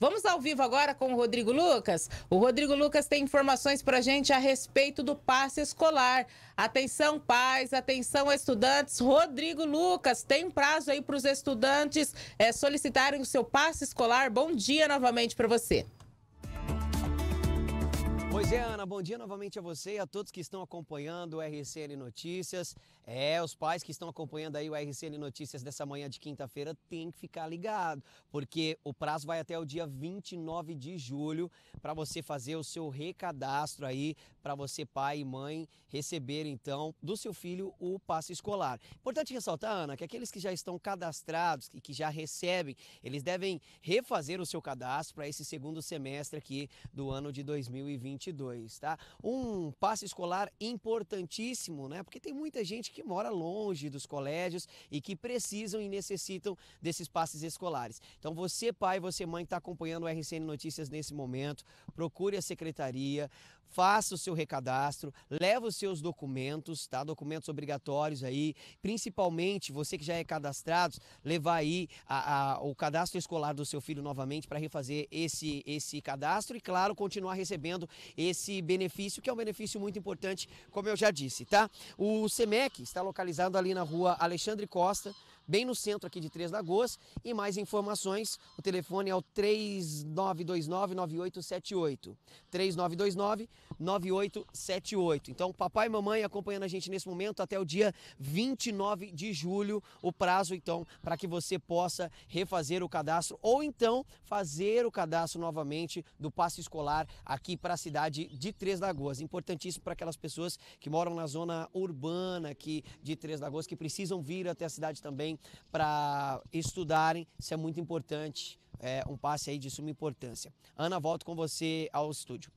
Vamos ao vivo agora com o Rodrigo Lucas. O Rodrigo Lucas tem informações para a gente a respeito do passe escolar. Atenção, pais, atenção, estudantes. Rodrigo Lucas, tem prazo aí para os estudantes é, solicitarem o seu passe escolar. Bom dia novamente para você. Pois é, Ana, bom dia novamente a você e a todos que estão acompanhando o RCN Notícias. É, os pais que estão acompanhando aí o RCN Notícias dessa manhã de quinta-feira têm que ficar ligado, porque o prazo vai até o dia 29 de julho para você fazer o seu recadastro aí, para você, pai e mãe, receber então do seu filho o passe escolar. Importante ressaltar, Ana, que aqueles que já estão cadastrados e que já recebem, eles devem refazer o seu cadastro para esse segundo semestre aqui do ano de 2020. 2022, tá? Um passo escolar importantíssimo, né? Porque tem muita gente que mora longe dos colégios e que precisam e necessitam desses passes escolares. Então você pai, você mãe que está acompanhando o RCN Notícias nesse momento, procure a secretaria, faça o seu recadastro, leva os seus documentos, tá? Documentos obrigatórios aí, principalmente você que já é cadastrado, levar aí a, a, o cadastro escolar do seu filho novamente para refazer esse, esse cadastro e, claro, continuar recebendo esse benefício, que é um benefício muito importante, como eu já disse, tá? O SEMEC está localizado ali na rua Alexandre Costa, bem no centro aqui de Três Lagoas. E mais informações, o telefone é o 3929-9878. 3929-9878. Então, papai e mamãe acompanhando a gente nesse momento até o dia 29 de julho, o prazo, então, para que você possa refazer o cadastro ou então fazer o cadastro novamente do passe escolar aqui para a cidade de Três Lagoas. Importantíssimo para aquelas pessoas que moram na zona urbana aqui de Três Lagoas, que precisam vir até a cidade também para estudarem, isso é muito importante, é um passe aí de suma importância. Ana, volto com você ao estúdio.